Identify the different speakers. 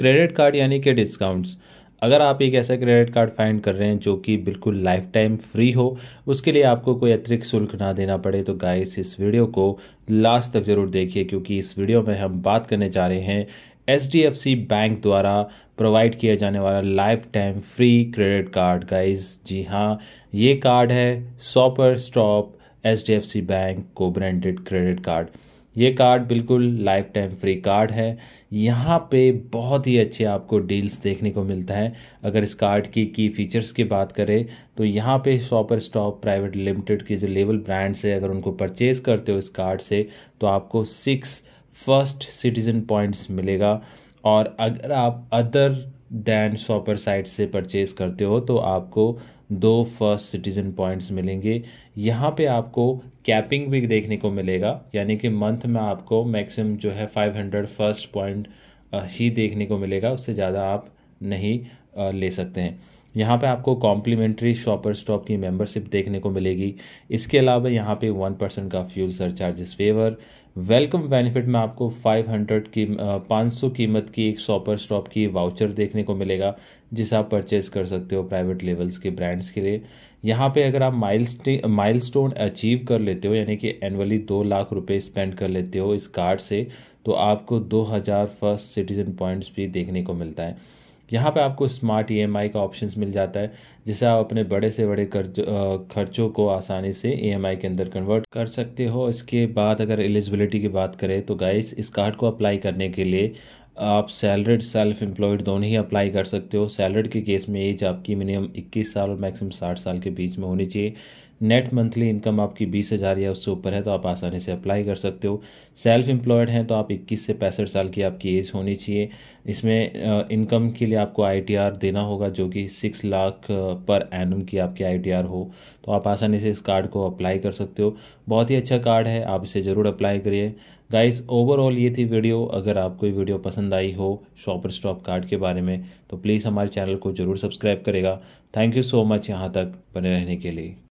Speaker 1: credit card यानी कि discounts अगर आप एक ऐसा क्रेडिट कार्ड फाइंड कर रहे हैं जो कि बिल्कुल लाइफ टाइम फ्री हो उसके लिए आपको कोई अतिरिक्त शुल्क ना देना पड़े तो गाइस इस वीडियो को लास्ट तक ज़रूर देखिए क्योंकि इस वीडियो में हम बात करने जा रहे हैं H D F C bank द्वारा प्रोवाइड किया जाने वाला lifetime free credit card guys जी हाँ ये कार्ड है Shopper Stop H D F C bank को ब्रांडेड क्रेडिट कार्ड ये कार्ड बिल्कुल लाइफ टाइम फ्री कार्ड है यहाँ पे बहुत ही अच्छे आपको डील्स देखने को मिलता है अगर इस कार्ड की की फीचर्स की बात करें तो यहाँ पे शॉपर स्टॉप प्राइवेट लिमिटेड के जो लेवल ब्रांड्स है अगर उनको परचेज़ करते हो इस कार्ड से तो आपको सिक्स फर्स्ट सिटीज़न पॉइंट्स मिलेगा और अगर आप अदर दैन शॉपर साइट से परचेज़ करते हो तो आपको दो फर्स्ट सिटीज़न पॉइंट्स मिलेंगे यहाँ पे आपको कैपिंग भी देखने को मिलेगा यानी कि मंथ में आपको मैक्सिमम जो है 500 फर्स्ट पॉइंट ही देखने को मिलेगा उससे ज़्यादा आप नहीं ले सकते हैं यहाँ पे आपको कॉम्प्लीमेंट्री शॉपर स्टॉप की मेंबरशिप देखने को मिलेगी इसके अलावा यहाँ पे वन परसेंट का fuel surcharges waiver welcome benefit में आपको 500 की 500 कीमत की एक शॉपर स्टॉप की वाउचर देखने को मिलेगा जिसे आप परचेज कर सकते हो प्राइवेट लेवल्स के ब्रांड्स के लिए यहाँ पे अगर आप माइल स्टोन अचीव कर लेते हो यानी कि एनुअली दो लाख रुपए स्पेंड कर लेते हो इस कार्ड से तो आपको 2000 फर्स्ट सिटीज़न पॉइंट्स भी देखने को मिलता है यहाँ पे आपको स्मार्ट ईएमआई e का ऑप्शंस मिल जाता है जिसे आप अपने बड़े से बड़े कर्ज खर्चों को आसानी से ईएमआई e के अंदर कन्वर्ट कर सकते हो इसके बाद अगर एलिजिबिलिटी की बात करें तो गाइस इस कार्ड को अप्लाई करने के लिए आप सैलरीड सेल्फ एम्प्लॉयड दोनों ही अप्लाई कर सकते हो सैलरीड के केस में एज आपकी मिनिमम 21 साल और मैक्सिमम 60 साल के बीच में होनी चाहिए नेट मंथली इनकम आपकी बीस हज़ार या उससे ऊपर है तो आप आसानी से अप्लाई कर सकते हो सेल्फ एम्प्लॉयड हैं तो आप इक्कीस से पैंसठ साल की आपकी एज होनी चाहिए इसमें इनकम के लिए आपको आई देना होगा जो कि सिक्स लाख पर एनम की आपकी आई हो तो आप आसानी से इस कार्ड को अप्लाई कर सकते हो बहुत ही अच्छा कार्ड है आप इसे ज़रूर अप्लाई करिए गाइस ओवरऑल ये थी वीडियो अगर आपको ये वीडियो पसंद आई हो शॉपर स्टॉप कार्ड के बारे में तो प्लीज़ हमारे चैनल को ज़रूर सब्सक्राइब करेगा थैंक यू सो मच यहाँ तक बने रहने के लिए